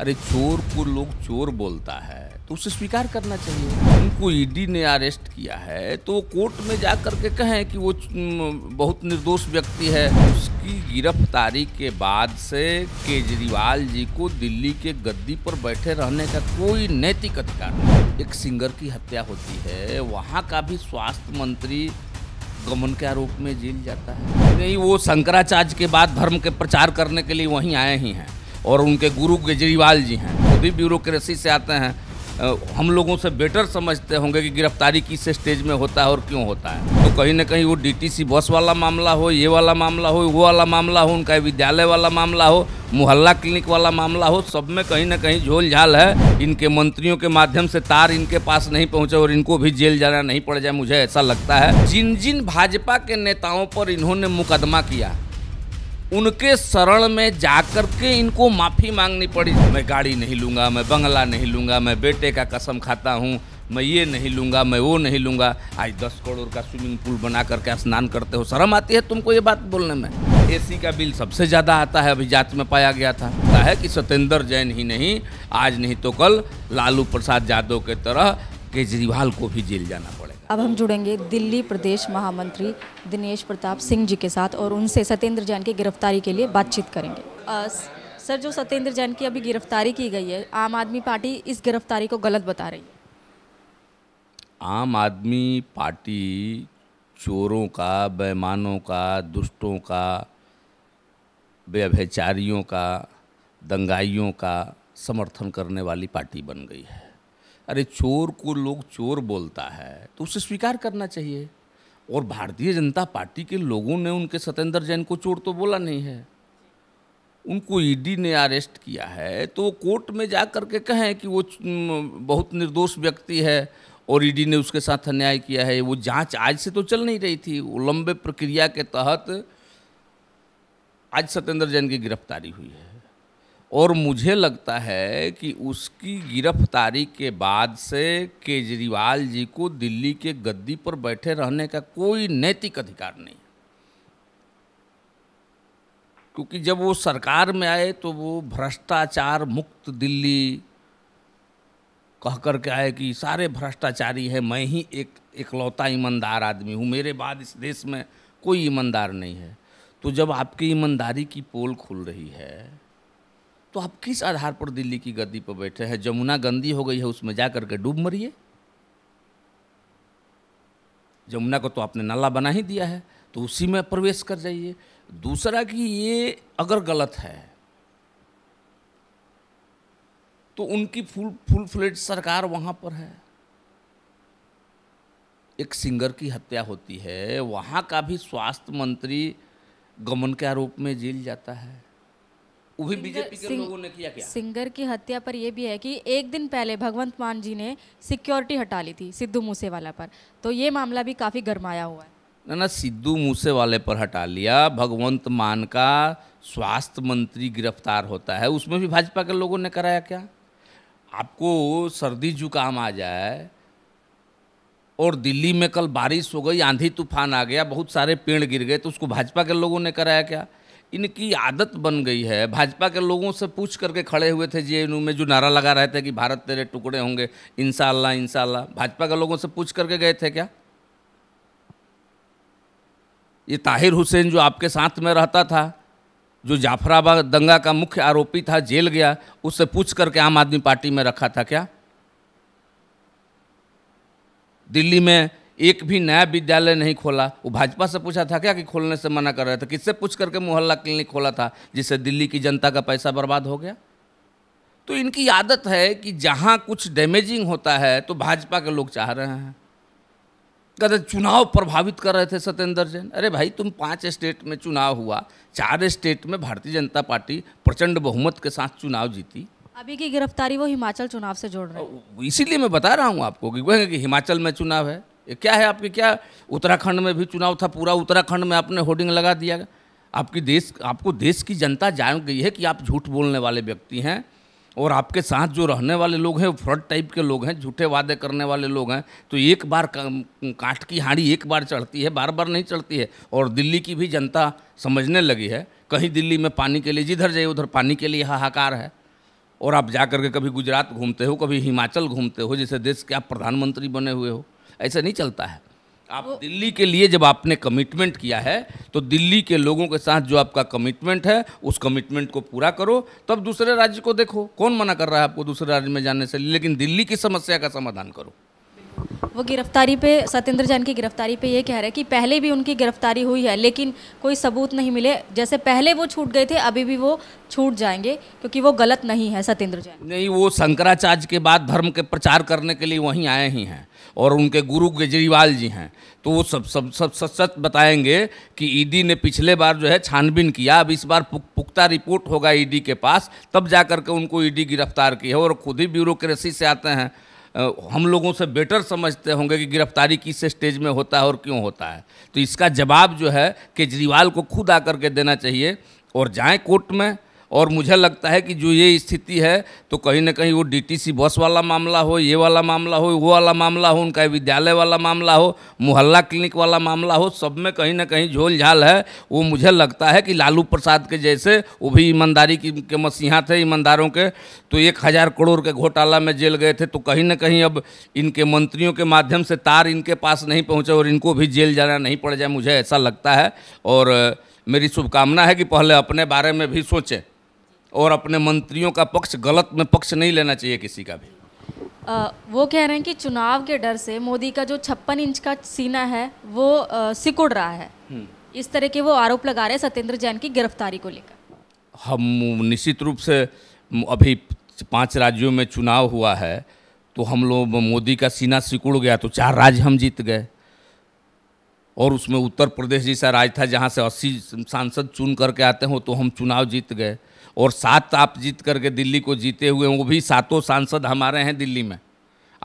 अरे चोर को लोग चोर बोलता है तो उसे स्वीकार करना चाहिए उनको ईडी e ने अरेस्ट किया है तो वो कोर्ट में जा करके कहें कि वो बहुत निर्दोष व्यक्ति है उसकी गिरफ्तारी के बाद से केजरीवाल जी को दिल्ली के गद्दी पर बैठे रहने का कोई नैतिक अधिकार नहीं एक सिंगर की हत्या होती है वहाँ का भी स्वास्थ्य मंत्री गमन के आरोप में जेल जाता है नहीं वो शंकराचार्य के बाद धर्म के प्रचार करने के लिए वहीं आए ही हैं और उनके गुरु केजरीवाल जी हैं वो तो भी ब्यूरोक्रेसी से आते हैं हम लोगों से बेटर समझते होंगे कि गिरफ्तारी किस स्टेज में होता है और क्यों होता है तो कहीं ना कहीं वो डीटीसी बस वाला मामला हो ये वाला मामला हो वो वाला मामला हो उनका विद्यालय वाला मामला हो मोहल्ला क्लिनिक वाला मामला हो सब में कहीं ना कहीं झोल झाल है इनके मंत्रियों के माध्यम से तार इनके पास नहीं पहुंचे और इनको भी जेल जाना नहीं पड़ जाए मुझे ऐसा लगता है जिन जिन भाजपा के नेताओं पर इन्होंने मुकदमा किया उनके शरण में जाकर के इनको माफ़ी मांगनी पड़ी मैं गाड़ी नहीं लूँगा मैं बंगला नहीं लूँगा मैं बेटे का कसम खाता हूँ मैं ये नहीं लूँगा मैं वो नहीं लूँगा आज दस करोड़ का स्विमिंग पूल बना करके स्नान करते हो शर्म आती है तुमको ये बात बोलने में एसी का बिल सबसे ज़्यादा आता है अभी जांच में पाया गया था है कि सत्येंद्र जैन ही नहीं आज नहीं तो कल लालू प्रसाद यादव के तरह केजरीवाल को भी जेल जाना पड़ेगा अब हम जुड़ेंगे दिल्ली प्रदेश महामंत्री दिनेश प्रताप सिंह जी के साथ और उनसे सत्येंद्र जैन की गिरफ्तारी के लिए बातचीत करेंगे सर जो सत्येंद्र जैन की अभी गिरफ्तारी की गई है आम आदमी पार्टी इस गिरफ्तारी को गलत बता रही है आम आदमी पार्टी चोरों का बेमानों का दुष्टों का व्यभिचारियों का दंगाइयों का समर्थन करने वाली पार्टी बन गई है अरे चोर को लोग चोर बोलता है तो उसे स्वीकार करना चाहिए और भारतीय जनता पार्टी के लोगों ने उनके सत्येंद्र जैन को चोर तो बोला नहीं है उनको ईडी ने अरेस्ट किया है तो वो कोर्ट में जा कर के कहें कि वो बहुत निर्दोष व्यक्ति है और ईडी ने उसके साथ अन्याय किया है वो जांच आज से तो चल नहीं रही थी वो लंबे प्रक्रिया के तहत आज सत्येंद्र जैन की गिरफ्तारी हुई है और मुझे लगता है कि उसकी गिरफ्तारी के बाद से केजरीवाल जी को दिल्ली के गद्दी पर बैठे रहने का कोई नैतिक अधिकार नहीं क्योंकि जब वो सरकार में आए तो वो भ्रष्टाचार मुक्त दिल्ली कह कर के आए कि सारे भ्रष्टाचारी हैं मैं ही एक इकलौता ईमानदार आदमी हूँ मेरे बाद इस देश में कोई ईमानदार नहीं है तो जब आपकी ईमानदारी की पोल खुल रही है तो आप किस आधार पर दिल्ली की गद्दी पर बैठे हैं जमुना गंदी हो गई है उसमें जा करके डूब मरिए जमुना को तो आपने नाला बना ही दिया है तो उसी में प्रवेश कर जाइए दूसरा कि ये अगर गलत है तो उनकी फुल फुल फ्लेट सरकार वहां पर है एक सिंगर की हत्या होती है वहां का भी स्वास्थ्य मंत्री गमन के आरोप में जेल जाता है भी बीजेपी के लोगों ने किया क्या सिंगर की हत्या पर यह भी है कि एक दिन पहले भगवंत मान जी ने सिक्योरिटी हटा ली थी सिद्धू मूसेवाला पर तो ये मामला भी काफ़ी गर्माया हुआ है ना ना सिद्धू मूसेवाले पर हटा लिया भगवंत मान का स्वास्थ्य मंत्री गिरफ्तार होता है उसमें भी भाजपा के लोगों ने कराया क्या आपको सर्दी जुकाम आ जाए और दिल्ली में कल बारिश हो गई आंधी तूफान आ गया बहुत सारे पेड़ गिर गए तो उसको भाजपा के लोगों ने कराया क्या इनकी आदत बन गई है भाजपा के लोगों से पूछ करके खड़े हुए थे जे में जो नारा लगा रहे थे कि भारत तेरे टुकड़े होंगे इंशाला इंशाला भाजपा के लोगों से पूछ करके गए थे क्या ये ताहिर हुसैन जो आपके साथ में रहता था जो जाफराबाद दंगा का मुख्य आरोपी था जेल गया उससे पूछ करके आम आदमी पार्टी में रखा था क्या दिल्ली में एक भी नया विद्यालय नहीं खोला वो भाजपा से पूछा था क्या कि खोलने से मना कर रहे थे किससे पूछ करके मोहल्ला क्लिनिक खोला था जिससे दिल्ली की जनता का पैसा बर्बाद हो गया तो इनकी आदत है कि जहाँ कुछ डैमेजिंग होता है तो भाजपा के लोग चाह रहे हैं कहते चुनाव प्रभावित कर रहे थे सत्येंद्र जैन अरे भाई तुम पांच स्टेट में चुनाव हुआ चार स्टेट में भारतीय जनता पार्टी प्रचंड बहुमत के साथ चुनाव जीती अभी की गिरफ्तारी वो हिमाचल चुनाव से जोड़ रहे हैं इसीलिए मैं बता रहा हूँ आपको कि कि हिमाचल में चुनाव है ये क्या है आपके क्या उत्तराखंड में भी चुनाव था पूरा उत्तराखंड में आपने होर्डिंग लगा दिया आपकी देश आपको देश की जनता जान गई है कि आप झूठ बोलने वाले व्यक्ति हैं और आपके साथ जो रहने वाले लोग हैं फ्रॉड टाइप के लोग हैं झूठे वादे करने वाले लोग हैं तो एक बार काठ काट की हाँड़ी एक बार चढ़ती है बार बार नहीं चढ़ती है और दिल्ली की भी जनता समझने लगी है कहीं दिल्ली में पानी के लिए जिधर जाइए उधर पानी के लिए हाहाकार है और आप जा करके कभी गुजरात घूमते हो कभी हिमाचल घूमते हो जैसे देश के आप प्रधानमंत्री बने हुए हो ऐसा नहीं चलता है आप दिल्ली के लिए जब आपने कमिटमेंट किया है तो दिल्ली के लोगों के साथ जो आपका कमिटमेंट है उस कमिटमेंट को पूरा करो तब दूसरे राज्य को देखो कौन मना कर रहा है आपको दूसरे राज्य में जाने से लेकिन दिल्ली की समस्या का समाधान करो वो गिरफ्तारी पे सत्येंद्र जैन की गिरफ्तारी पे ये कह रहे हैं कि पहले भी उनकी गिरफ्तारी हुई है लेकिन कोई सबूत नहीं मिले जैसे पहले वो छूट गए थे अभी भी वो छूट जाएंगे क्योंकि वो गलत नहीं है सत्येंद्र जैन नहीं वो शंकराचार्य के बाद धर्म के प्रचार करने के लिए वहीं आए ही हैं और उनके गुरु केजरीवाल जी हैं तो वो सब सब सब सच सच बताएंगे कि ईडी ने पिछले बार जो है छानबीन किया अब इस बार पुख्ता रिपोर्ट होगा ईडी के पास तब जा कर के उनको ईडी गिरफ्तार की है और खुद ही ब्यूरोक्रेसी से आते हैं हम लोगों से बेटर समझते होंगे कि गिरफ्तारी किस स्टेज में होता है और क्यों होता है तो इसका जवाब जो है केजरीवाल को खुद आकर के देना चाहिए और जाएं कोर्ट में और मुझे लगता है कि जो ये स्थिति है तो कहीं ना कहीं वो डीटीसी बस वाला मामला हो ये वाला मामला हो वो वाला मामला हो उनका विद्यालय वाला मामला हो मोहल्ला क्लिनिक वाला मामला हो सब में कहीं ना कहीं झोल झाल है वो मुझे लगता है कि लालू प्रसाद के जैसे वो भी ईमानदारी की के मसीहा थे ईमानदारों के तो एक हज़ार करोड़ के घोटाला में जेल गए थे तो कहीं ना कहीं अब इनके मंत्रियों के माध्यम से तार इनके पास नहीं पहुँचे और इनको भी जेल जाना नहीं पड़ जाए मुझे ऐसा लगता है और मेरी शुभकामना है कि पहले अपने बारे में भी सोचें और अपने मंत्रियों का पक्ष गलत में पक्ष नहीं लेना चाहिए किसी का भी आ, वो कह रहे हैं कि चुनाव के डर से मोदी का जो छप्पन इंच का सीना है वो आ, सिकुड़ रहा है हम्म। इस तरह के वो आरोप लगा रहे हैं सत्येंद्र जैन की गिरफ्तारी को लेकर हम निश्चित रूप से अभी पांच राज्यों में चुनाव हुआ है तो हम लोग मोदी का सीना सिकुड़ गया तो चार राज्य हम जीत गए और उसमें उत्तर प्रदेश जैसा राज्य था जहाँ से अस्सी सांसद चुन करके आते हो तो हम चुनाव जीत गए और सात आप जीत करके दिल्ली को जीते हुए वो भी सातों सांसद हमारे हैं दिल्ली में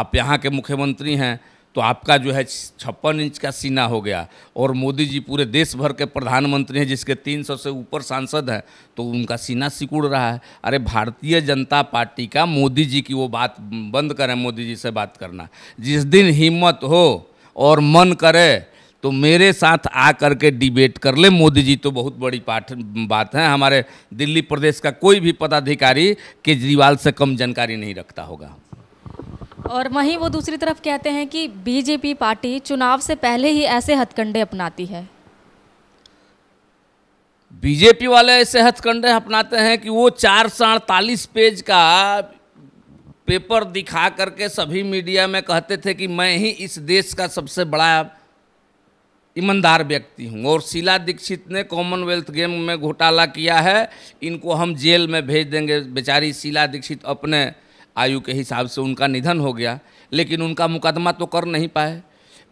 आप यहाँ के मुख्यमंत्री हैं तो आपका जो है छप्पन इंच का सीना हो गया और मोदी जी पूरे देश भर के प्रधानमंत्री हैं जिसके 300 से ऊपर सांसद हैं तो उनका सीना सिकुड़ रहा है अरे भारतीय जनता पार्टी का मोदी जी की वो बात बंद करें मोदी जी से बात करना जिस दिन हिम्मत हो और मन करे तो मेरे साथ आ कर के डिबेट कर ले मोदी जी तो बहुत बड़ी पाठ बात है हमारे दिल्ली प्रदेश का कोई भी पदाधिकारी केजरीवाल से कम जानकारी नहीं रखता होगा और वहीं वो दूसरी तरफ कहते हैं कि बीजेपी पार्टी चुनाव से पहले ही ऐसे हथकंडे अपनाती है बीजेपी वाले ऐसे हथकंडे अपनाते हैं कि वो चार सौ अड़तालीस पेज का पेपर दिखा करके सभी मीडिया में कहते थे कि मैं ही इस देश का सबसे बड़ा ईमानदार व्यक्ति हूँ और शीला दीक्षित ने कॉमनवेल्थ गेम में घोटाला किया है इनको हम जेल में भेज देंगे बेचारी शीला दीक्षित अपने आयु के हिसाब से उनका निधन हो गया लेकिन उनका मुकदमा तो कर नहीं पाए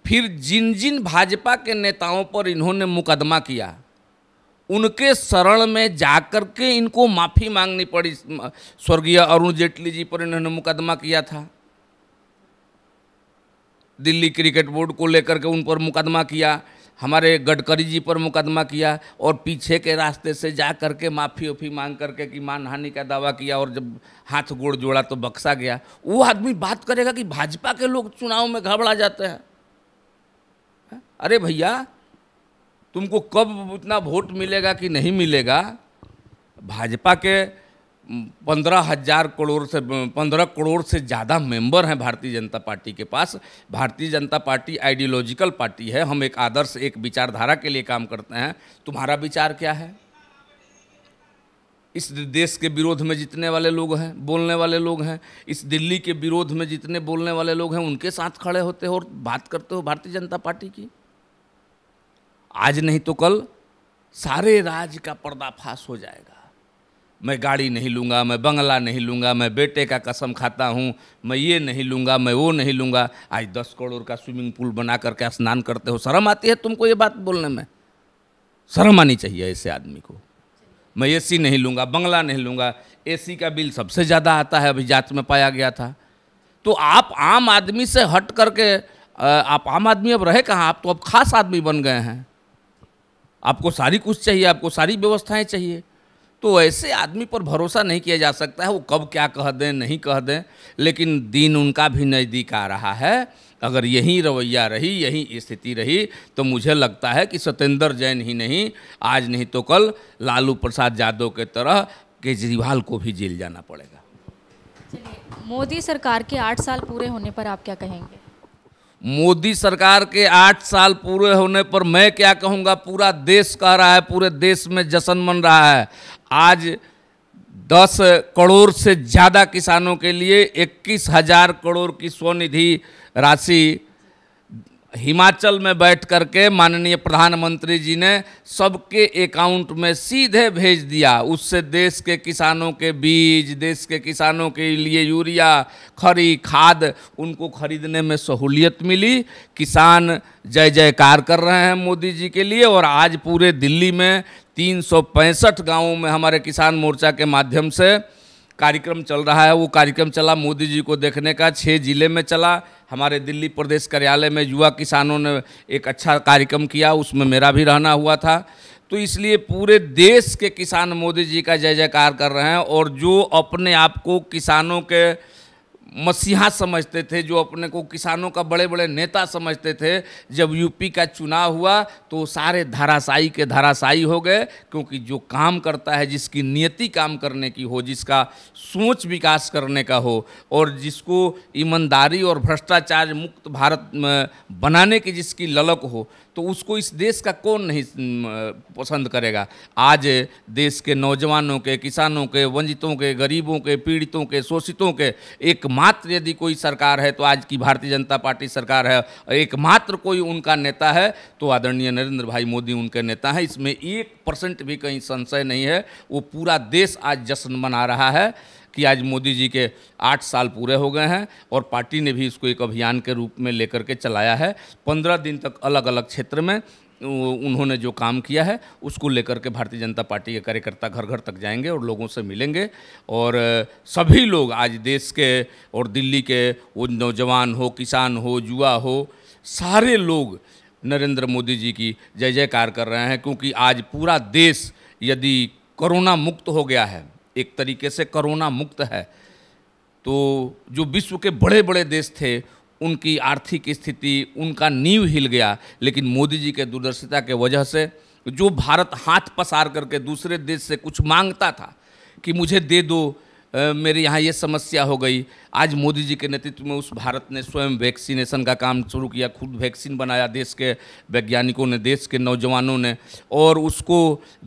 फिर जिन जिन भाजपा के नेताओं पर इन्होंने मुकदमा किया उनके शरण में जाकर के इनको माफ़ी मांगनी पड़ी स्वर्गीय अरुण जेटली जी पर इन्होंने मुकदमा किया था दिल्ली क्रिकेट बोर्ड को लेकर के उन पर मुकदमा किया हमारे गडकरी जी पर मुकदमा किया और पीछे के रास्ते से जा करके माफ़ी उफ़ी मांग करके कि मानहानि का दावा किया और जब हाथ गोड़ जोड़ा तो बक्सा गया वो आदमी बात करेगा कि भाजपा के लोग चुनाव में घबरा जाते हैं हाँ? अरे भैया तुमको कब इतना वोट मिलेगा कि नहीं मिलेगा भाजपा के पंद्रह हजार करोड़ से पंद्रह करोड़ से ज़्यादा मेंबर हैं भारतीय जनता पार्टी के पास भारतीय जनता पार्टी आइडियोलॉजिकल पार्टी है हम एक आदर्श एक विचारधारा के लिए काम करते हैं तुम्हारा विचार क्या है इस देश के विरोध में जितने वाले लोग हैं बोलने वाले लोग हैं इस दिल्ली के विरोध में जितने बोलने वाले लोग हैं उनके साथ खड़े होते हो और बात करते हो भारतीय जनता पार्टी की आज नहीं तो कल सारे राज का पर्दाफाश हो जाएगा मैं गाड़ी नहीं लूँगा मैं बंगला नहीं लूँगा मैं बेटे का कसम खाता हूँ मैं ये नहीं लूँगा मैं वो नहीं लूँगा आज दस करोड़ का स्विमिंग पूल बना करके स्नान करते हो शर्म आती है तुमको ये बात बोलने में शर्म आनी चाहिए ऐसे आदमी को मैं एसी नहीं लूँगा बंगला नहीं लूँगा एसी का बिल सबसे ज़्यादा आता है अभी जाँच में पाया गया था तो आप आम आदमी से हट करके आप आम आदमी अब रहे कहाँ आप तो अब खास आदमी बन गए हैं आपको सारी कुछ चाहिए आपको सारी व्यवस्थाएं चाहिए तो ऐसे आदमी पर भरोसा नहीं किया जा सकता है वो कब क्या कह दें नहीं कह दें लेकिन दिन उनका भी नज़दीक आ रहा है अगर यही रवैया रही यही स्थिति रही तो मुझे लगता है कि सत्येंद्र जैन ही नहीं आज नहीं तो कल लालू प्रसाद यादव के तरह केजरीवाल को भी जेल जाना पड़ेगा मोदी सरकार के आठ साल पूरे होने पर आप क्या कहेंगे मोदी सरकार के आठ साल पूरे होने पर मैं क्या कहूँगा पूरा देश कह रहा है पूरे देश में जश्न मन रहा है आज दस करोड़ से ज़्यादा किसानों के लिए इक्कीस हजार करोड़ की स्वनिधि राशि हिमाचल में बैठ कर के माननीय प्रधानमंत्री जी ने सबके अकाउंट में सीधे भेज दिया उससे देश के किसानों के बीज देश के किसानों के लिए यूरिया खरी खाद उनको खरीदने में सहूलियत मिली किसान जय जयकार कर रहे हैं मोदी जी के लिए और आज पूरे दिल्ली में तीन सौ में हमारे किसान मोर्चा के माध्यम से कार्यक्रम चल रहा है वो कार्यक्रम चला मोदी जी को देखने का छः जिले में चला हमारे दिल्ली प्रदेश कार्यालय में युवा किसानों ने एक अच्छा कार्यक्रम किया उसमें मेरा भी रहना हुआ था तो इसलिए पूरे देश के किसान मोदी जी का जय जयकार कर रहे हैं और जो अपने आप को किसानों के मसीहा समझते थे जो अपने को किसानों का बड़े बड़े नेता समझते थे जब यूपी का चुनाव हुआ तो सारे धाराशाही के धाराशाही हो गए क्योंकि जो काम करता है जिसकी नियति काम करने की हो जिसका सोच विकास करने का हो और जिसको ईमानदारी और भ्रष्टाचार मुक्त भारत बनाने की जिसकी ललक हो तो उसको इस देश का कौन नहीं पसंद करेगा आज देश के नौजवानों के किसानों के वंचितों के गरीबों के पीड़ितों के शोषितों के एकमात्र यदि कोई सरकार है तो आज की भारतीय जनता पार्टी सरकार है एकमात्र कोई उनका नेता है तो आदरणीय नरेंद्र भाई मोदी उनके नेता हैं इसमें एक परसेंट भी कहीं संशय नहीं है वो पूरा देश आज जश्न मना रहा है कि आज मोदी जी के आठ साल पूरे हो गए हैं और पार्टी ने भी इसको एक अभियान के रूप में लेकर के चलाया है पंद्रह दिन तक अलग अलग क्षेत्र में उन्होंने जो काम किया है उसको लेकर के भारतीय जनता पार्टी के कार्यकर्ता घर घर तक जाएंगे और लोगों से मिलेंगे और सभी लोग आज देश के और दिल्ली के वो नौजवान हो किसान हो युवा हो सारे लोग नरेंद्र मोदी जी की जय जयकार कर रहे हैं क्योंकि आज पूरा देश यदि कोरोना मुक्त हो गया है एक तरीके से कोरोना मुक्त है तो जो विश्व के बड़े बड़े देश थे उनकी आर्थिक स्थिति उनका नींव हिल गया लेकिन मोदी जी के दूरदर्शिता के वजह से जो भारत हाथ पसार करके दूसरे देश से कुछ मांगता था कि मुझे दे दो मेरे यहाँ ये समस्या हो गई आज मोदी जी के नेतृत्व में उस भारत ने स्वयं वैक्सीनेशन का काम शुरू किया खुद वैक्सीन बनाया देश के वैज्ञानिकों ने देश के नौजवानों ने और उसको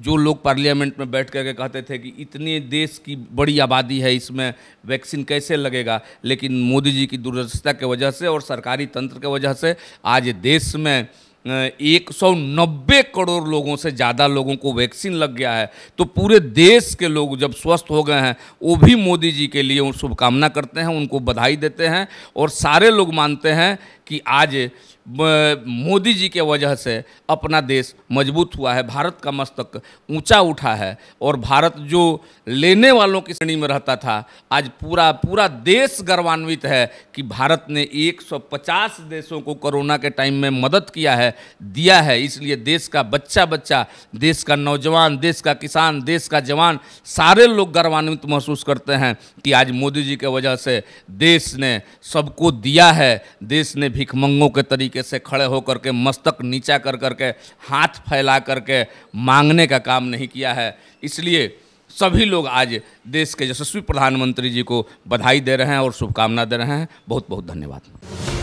जो लोग पार्लियामेंट में बैठ करके कहते थे कि इतने देश की बड़ी आबादी है इसमें वैक्सीन कैसे लगेगा लेकिन मोदी जी की दूरदर्शिता की वजह से और सरकारी तंत्र की वजह से आज देश में एक सौ नब्बे करोड़ लोगों से ज़्यादा लोगों को वैक्सीन लग गया है तो पूरे देश के लोग जब स्वस्थ हो गए हैं वो भी मोदी जी के लिए शुभकामना करते हैं उनको बधाई देते हैं और सारे लोग मानते हैं कि आज मोदी जी के वजह से अपना देश मजबूत हुआ है भारत का मस्तक ऊंचा उठा है और भारत जो लेने वालों की श्रेणी में रहता था आज पूरा पूरा देश गर्वान्वित है कि भारत ने 150 देशों को कोरोना के टाइम में मदद किया है दिया है इसलिए देश का बच्चा बच्चा देश का नौजवान देश का किसान देश का जवान सारे लोग गर्वान्वित महसूस करते हैं कि आज मोदी जी के वजह से देश ने सबको दिया है देश ने भिखमंगों के तरीके तरीके से खड़े होकर के मस्तक नीचा कर करके हाथ फैला करके मांगने का काम नहीं किया है इसलिए सभी लोग आज देश के यशस्वी प्रधानमंत्री जी को बधाई दे रहे हैं और शुभकामना दे रहे हैं बहुत बहुत धन्यवाद